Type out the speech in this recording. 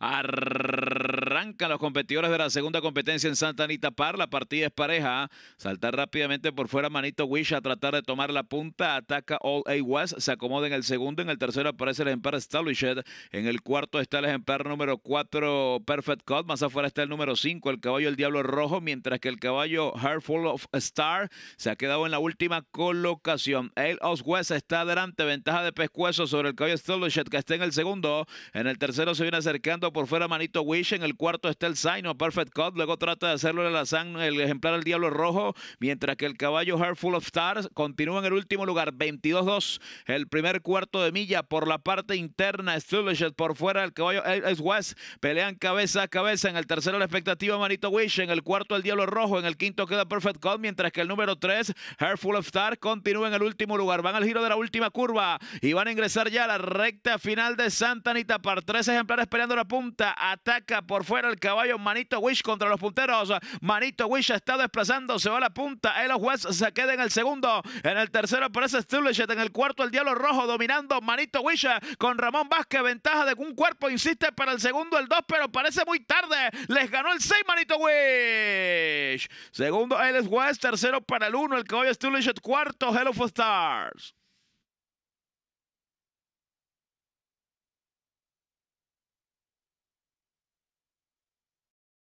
Arr arrancan los competidores de la segunda competencia en Santa Anita Par. La partida es pareja. Saltar rápidamente por fuera Manito Wish a tratar de tomar la punta. Ataca All A West. Se acomoda en el segundo. En el tercero aparece el ejemplar Established. En el cuarto está el ejemplar número 4 Perfect Cut. Más afuera está el número 5, el caballo El Diablo Rojo. Mientras que el caballo Heartful of Star se ha quedado en la última colocación. El Os West está adelante. Ventaja de pescuezo sobre el caballo Established que está en el segundo. En el tercero se viene acercando por fuera Manito Wish. En el cuarto está el signo Perfect Cut. Luego trata de hacerlo el, el ejemplar El Diablo Rojo. Mientras que el caballo Heartful of Stars continúa en el último lugar, 22-2. El primer cuarto de milla por la parte interna. Stulished por fuera. El caballo es West pelean cabeza a cabeza. En el tercero la expectativa Manito Wish. En el cuarto el Diablo Rojo. En el quinto queda Perfect Cut. Mientras que el número 3, Heartful of Stars, continúa en el último lugar. Van al giro de la última curva y van a ingresar ya a la recta final de Santa Anita. Par tres ejemplares peleando la punta. Ataca por fuera el caballo Manito Wish contra los punteros. Manito Wish está desplazando, se va a la punta. El West se queda en el segundo. En el tercero aparece Stulichet. En el cuarto el Diablo Rojo dominando Manito Wish con Ramón Vázquez. Ventaja de un cuerpo, insiste para el segundo, el dos pero parece muy tarde. Les ganó el 6 Manito Wish. Segundo Elos West, tercero para el uno el caballo Stulichet, cuarto Hello for Stars.